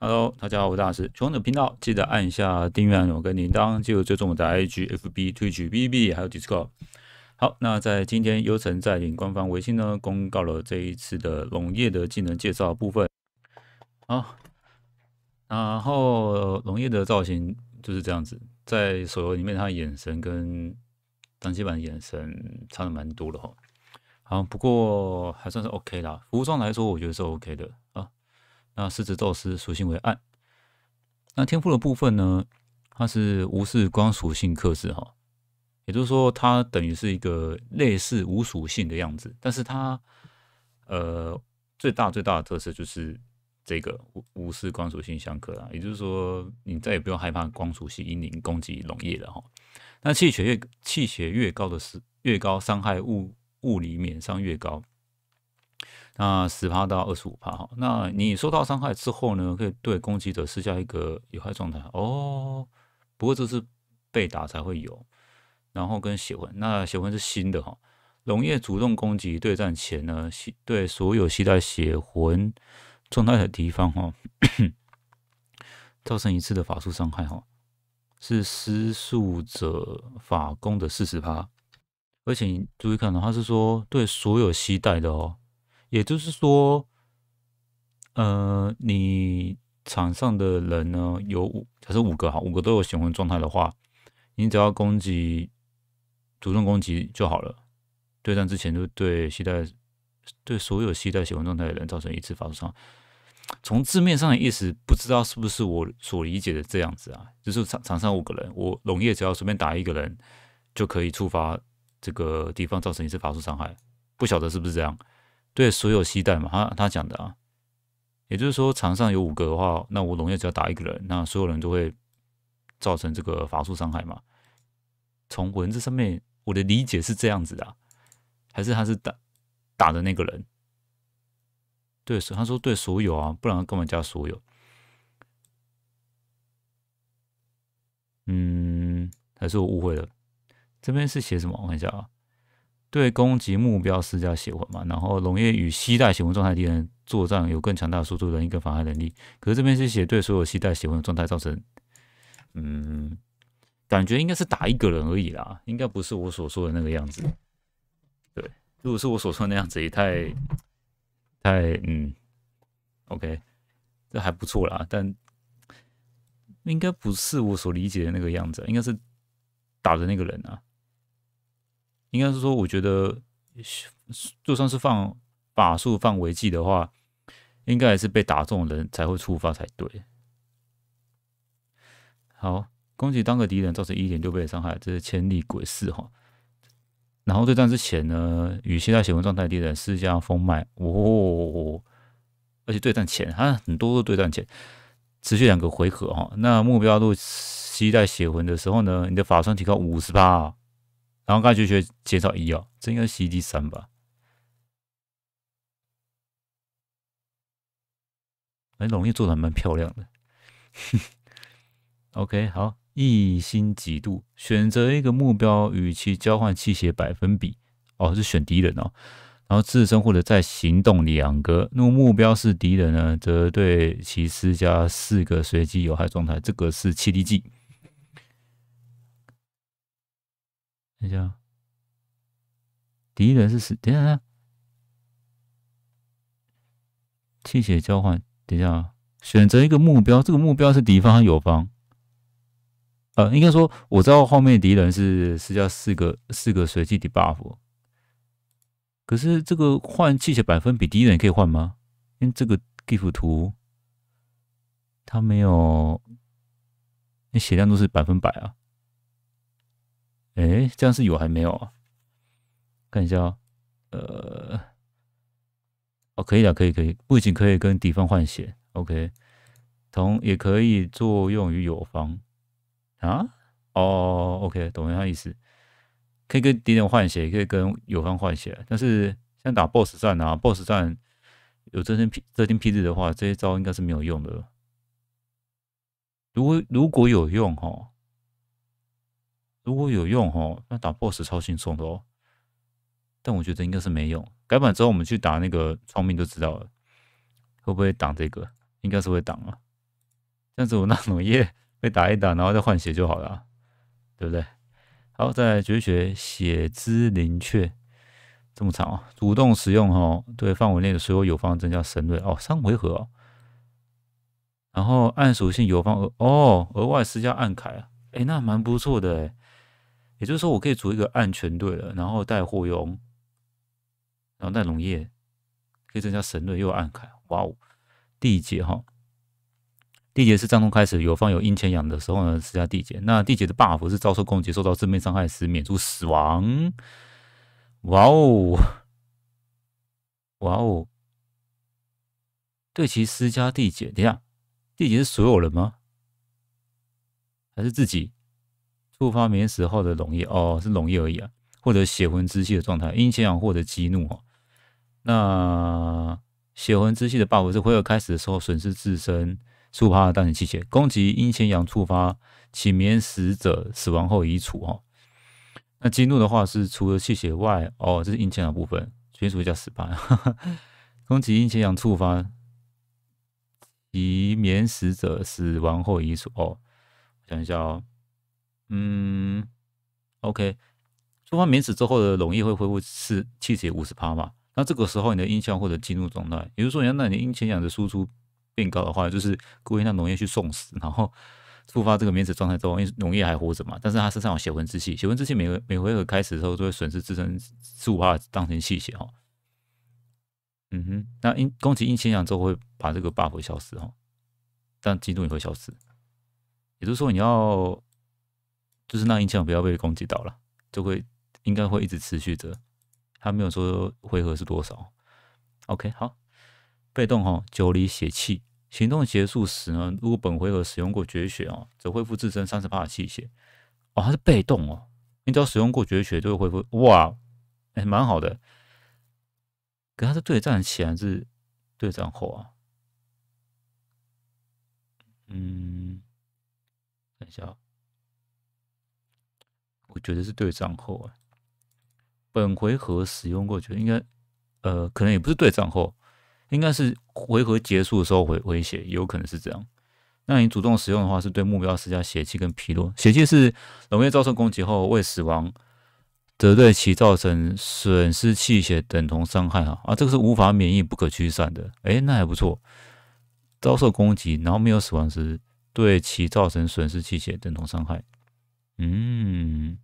Hello，大家好，我是大师，喜欢的频道记得按下订阅按钮跟铃铛，就有追踪我的 IG、FB、推举 BB 还有 Discord。好，那在今天优晨在领官方微信呢，公告了这一次的龙叶的技能介绍部分。好，然后龙叶的造型就是这样子，在手游里面他的眼神跟单机版眼神差的蛮多的哈。好，不过还算是 OK 啦，服装来说我觉得是 OK 的。那狮子宙斯属性为暗，那天赋的部分呢，它是无视光属性克制哈，也就是说它等于是一个类似无属性的样子，但是它呃最大最大的特色就是这个无无视光属性相克啊，也就是说你再也不用害怕光属性阴灵攻击农业了哈。那气血越气血越高的是越高，伤害物物理免伤越高。那十趴到二十五帕哈，那你受到伤害之后呢，可以对攻击者施加一个有害状态哦。不过这是被打才会有，然后跟血魂，那血魂是新的哈。龙液主动攻击对战前呢，吸对所有携带血魂状态的敌方哈，造成一次的法术伤害哈，是施术者法攻的四十趴。而且注意看哦，他是说对所有携带的哦。也就是说，呃，你场上的人呢有五，假设五个哈，五个都有血魂状态的话，你只要攻击，主动攻击就好了。对战之前就对系带，对所有系带血魂状态的人造成一次法术伤。从字面上的意思，不知道是不是我所理解的这样子啊？就是场场上五个人，我龙叶只要随便打一个人，就可以触发这个地方造成一次法术伤害。不晓得是不是这样？对所有吸带嘛，他他讲的啊，也就是说场上有五个的话，那我龙业只要打一个人，那所有人就会造成这个法术伤害嘛。从文字上面我的理解是这样子的，还是他是打打的那个人？对，他说对所有啊，不然干嘛加所有？嗯，还是我误会了。这边是写什么？我看一下啊。对攻击目标施加血魂嘛，然后龙夜与吸带血魂状态敌人作战有更强大的速度能力跟防寒能力。可是这边是写对所有吸带血魂的状态造成，嗯，感觉应该是打一个人而已啦，应该不是我所说的那个样子。对，如果是我所说的那样子也太，太嗯，OK，这还不错啦，但应该不是我所理解的那个样子，应该是打的那个人啊。应该是说，我觉得就算是放法术、放违纪的话，应该也是被打中人才会触发才对。好，攻击当个敌人造成一点六倍的伤害，这是千里鬼四哈。然后对战之前呢，与携带血魂状态敌人施加风脉哦，而且对战前它很多都对战前持续两个回合哈。那目标度期待血魂的时候呢，你的法伤提高五十八。然后刚才学学减少医药，这应该是 C D 三吧？哎，农爷做的还蛮漂亮的。O K，好，一心嫉妒，选择一个目标与其交换气血百分比。哦，是选敌人哦。然后自身或者在行动两个，那么目标是敌人呢，则对其施加四个随机有害状态。这个是 C D G。等一下，敌人是死？等一下，气血交换？等一下，选择一个目标，这个目标是敌方和友方。呃，应该说，我知道后面敌人是是叫四个四个随机 d e buff。可是这个换气血百分比，敌人可以换吗？因为这个 gif 图，他没有，那血量都是百分百啊。哎，这样是有还没有啊？看一下哦，呃，哦，可以的，可以，可以，不仅可以跟敌方换血，OK，同也可以作用于友方啊，哦，OK，懂一下意思，可以跟敌人换血，也可以跟友方换血，但是像打 BOSS 战啊，BOSS 战有遮天披遮天披日的话，这些招应该是没有用的。如果如果有用哈。如果有用哦，那打 BOSS 超轻松的哦。但我觉得应该是没用。改版之后，我们去打那个创命就知道了，会不会挡这个？应该是会挡啊。这样子我那农业被打一打，然后再换血就好了，对不对？好，再来绝学血之灵雀，这么长啊！主动使用哈，对范围内的所有友方增加神锐哦，三回合。然后暗属性友方哦，额外施加暗铠啊，哎，那蛮不错的诶。也就是说，我可以组一个暗全队了，然后带火俑，然后带农业，可以增加神队又暗凯，哇哦！地劫哈，地劫是战斗开始有方有阴钱养的时候呢施加地劫。那地劫的 buff 是遭受攻击、受到致命伤害时免除死亡。哇哦，哇哦！对其施加地劫，等下，地劫是所有人吗？还是自己？触发免死后的溶液哦，是溶液而已啊，或者血魂之气的状态阴前阳或者激怒哦。那血魂之气的 buff 是回合开始的时候损失自身触发当前气血攻击阴前阳触发，以免死者死亡后移除哦。那激怒的话是除了气血外哦，这是阴钱阳部分，全属于加哈哈，攻击阴前阳触发，以免死者死亡后移除哦。等一下哦。嗯，OK，触发免死之后的溶液会恢复是气体五十趴嘛？那这个时候你的音效或者进入状态，也就是说，你那你音前响的输出变高的话，就是故意让农业去送死，然后触发这个免死状态之后，因为农业还活着嘛？但是它身上有血魂之气，血魂之气每每回合开始的时候都会损失自身十五趴当成气血哦。嗯哼，那因攻击音前响之后会把这个 buff 消失哦，但进入也会消失，也就是说你要。就是那影响不要被攻击到了，就会应该会一直持续着。他没有说回合是多少。OK，好，被动哈，九里血气，行动结束时呢，如果本回合使用过绝学哦，则恢复自身三十八的气血。哦，它是被动哦，你只要使用过绝学就会恢复。哇，哎，蛮好的。可他是对战前还是对战后啊？嗯，等一下。我觉得是对账后啊。本回合使用过，觉得应该呃，可能也不是对账后，应该是回合结束的时候回回血，也有可能是这样。那你主动使用的话，是对目标施加邪气跟皮弱。邪气是冷夜遭受攻击后未死亡，则对其造成损失气血等同伤害啊啊，这个是无法免疫、不可驱散的。哎，那还不错，遭受攻击然后没有死亡时，对其造成损失气血等同伤害。嗯。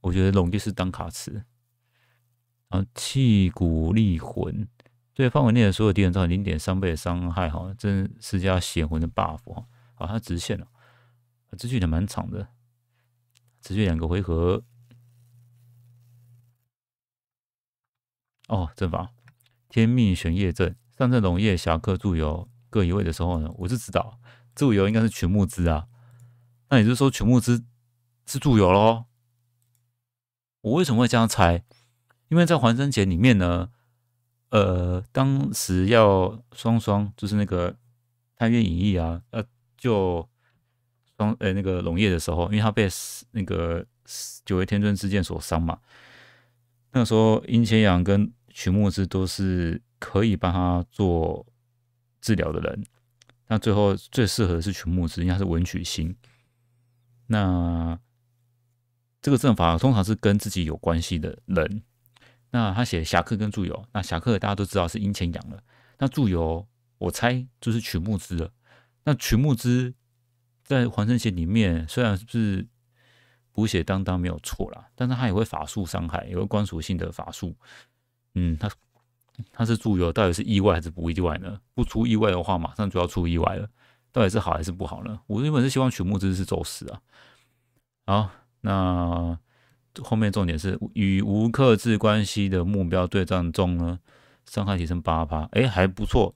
我觉得龙帝是单卡池，然后气骨力魂，对范围内的所有敌人造成零点三倍的伤害哈，真施加血魂的 buff 哈，好，他直线了，持续的蛮长的，持续两个回合哦。阵法天命玄夜阵，上阵龙夜侠客助游各一位的时候呢，我是指导助游应该是全木之啊，那也就是说全木之是助游喽。我为什么会这样猜？因为在《还生劫》里面呢，呃，当时要双双，就是那个太渊隐逸啊，呃，就双呃那个龙叶的时候，因为他被那个九月天尊之剑所伤嘛，那时候殷千阳跟曲木之都是可以帮他做治疗的人，那最后最适合的是曲木之，因为他是文曲星，那。这个阵法通常是跟自己有关系的人。那他写侠客跟祝由，那侠客大家都知道是阴钱阳了。那祝由，我猜就是曲木之了。那曲木之在黄圣贤里面虽然是不是补血当当没有错啦，但是他也会法术伤害，也会光属性的法术。嗯，他他是祝由，到底是意外还是不意外呢？不出意外的话，马上就要出意外了。到底是好还是不好呢？我原本是希望曲木之是走死啊，啊。那后面重点是与无克制关系的目标对战中呢，伤害提升八趴，哎，还不错。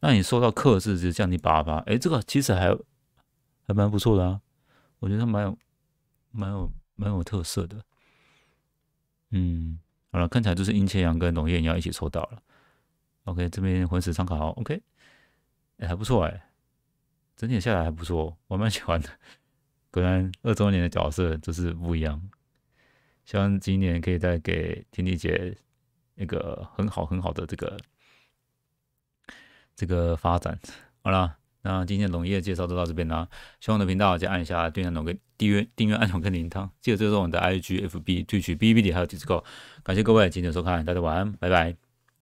那你受到克制就降低八趴，哎，这个其实还还蛮不错的啊，我觉得蛮有蛮有蛮有特色的。嗯，好了，看起来就是阴切阳跟农业要一起抽到了。OK，这边魂石参考 OK，哎，还不错哎，整体下来还不错，我蛮喜欢的。果然二周年的角色就是不一样，希望今年可以带给天地姐那个很好很好的这个这个发展。好了，那今天农业介绍就到这边啦。希望我的频道就按一下订阅钮跟订阅订阅按钮跟铃铛。记得追踪我们的 IGFB、推取 BBT 还有 Discord。感谢各位今天的收看，大家晚安，拜拜。